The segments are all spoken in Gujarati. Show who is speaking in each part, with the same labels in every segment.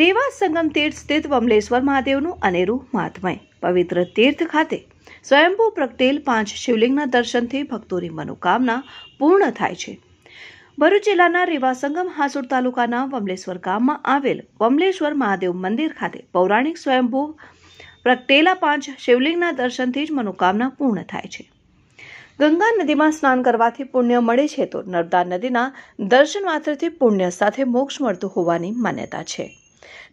Speaker 1: રેવા સંગમ તીર્થ સ્થિત વમલેશ્વર મહાદેવનું અનેરું મહાત્મય પવિત્ર તીર્થ ખાતે સ્વયંભૂ પ્રગટેલ પાંચ શિવલિંગના દર્શનથી ભક્તોની મનોકામના પૂર્ણ થાય છે ભરૂચ જિલ્લાના રેવા સંગમ હાસુર તાલુકાના વમલેશ્વર ગામમાં આવેલ વમલેશ્વર મહાદેવ મંદિર ખાતે પૌરાણિક સ્વયંભૂ પ્રગટેલા પાંચ શિવલિંગના દર્શનથી જ મનોકામના પૂર્ણ થાય છે ગંગા નદીમાં સ્નાન કરવાથી પુણ્ય મળે છે તો નર્મદા નદીના દર્શન માત્રથી પુણ્ય સાથે મોક્ષ મળતું હોવાની માન્યતા છે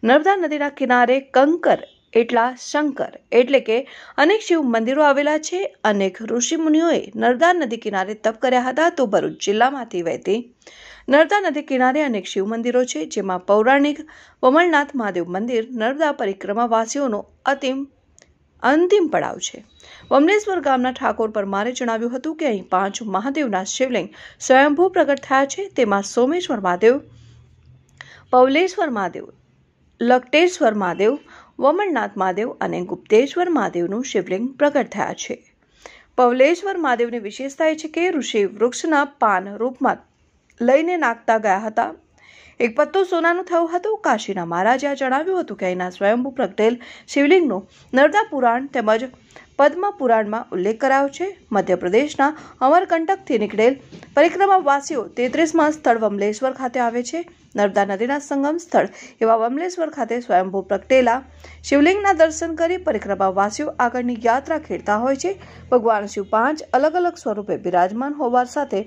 Speaker 1: નર્મદા નદીના કિનારે કંકર એટલા શંકર એટલે કે અનેક શિવ મંદિરો આવેલા છે અનેક ઋષિમુનિઓએ નર્મદા નદી કિનારે તપ કર્યા હતા તો ભરૂચ જિલ્લામાંથી વહેતી નર્મદા નદી કિનારે અનેક શિવ મંદિરો છે જેમાં પૌરાણિક વમલનાથ મહાદેવ મંદિર નર્મદા પરિક્રમાવાસીઓનો અતિમ અંતિમ પડાવ છે વમલેશ્વર ગામના ઠાકોર પરમારે જણાવ્યું હતું કે અહીં પાંચ મહાદેવના શિવલિંગ સ્વયંભૂ પ્રગટ થયા છે તેમાં સોમેશ્વર મહાદેવ પૌલેશ્વર મહાદેવ લકટેશ્વર મહાદેવ વમણનાથ મહાદેવ અને ગુપ્તેશ્વર મહાદેવનું શિવલિંગ પ્રગટ થયા છે પવલેશ્વર મહાદેવની વિશેષતા એ છે કે ઋષિ વૃક્ષના પાન રૂપમાં લઈને નાખતા ગયા હતા એક પત્તો સોનાનું થયું હતું કાશીના મહારાજે જણાવ્યું હતું કે અહીંના સ્વયંભૂ પ્રગટેલ શિવલિંગનું નર્મદા પુરાણ તેમજ પદ્મ પુરાણમાં ઉલ્લેખ કરાયો છે મધ્યપ્રદેશના અમરકંટકથી નીકળેલ પરિક્રમાવાસીઓ તેત્રીસમાં સ્થળ વમલેશ્વર ખાતે આવે છે નર્મદા નદીના સંગમ સ્થળ એવા વમલેશ્વર ખાતે સ્વયંભૂ પ્રગટેલા શિવલિંગના દર્શન કરી પરિક્રમા વાસીઓ આગળની યાત્રા ખેડતા હોય છે ભગવાન શિવ પાંચ અલગ અલગ સ્વરૂપે બિરાજમાન હોવા સાથે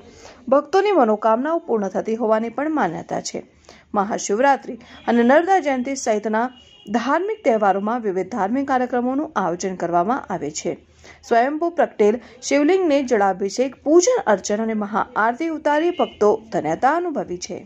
Speaker 1: ભક્તોની મનોકામનાઓ પૂર્ણ થતી હોવાની પણ માન્યતા છે મહાશિવરાત્રિ અને નર્મદા જયંતિ સહિતના ધાર્મિક તહેવારોમાં વિવિધ ધાર્મિક કાર્યક્રમોનું આયોજન કરવામાં આવે છે સ્વયંભૂ પટેલ શિવલિંગને જળાભિષેક પૂજન અર્ચન અને મહાઆરતી ઉતારી ભક્તો ધન્યતા અનુભવી છે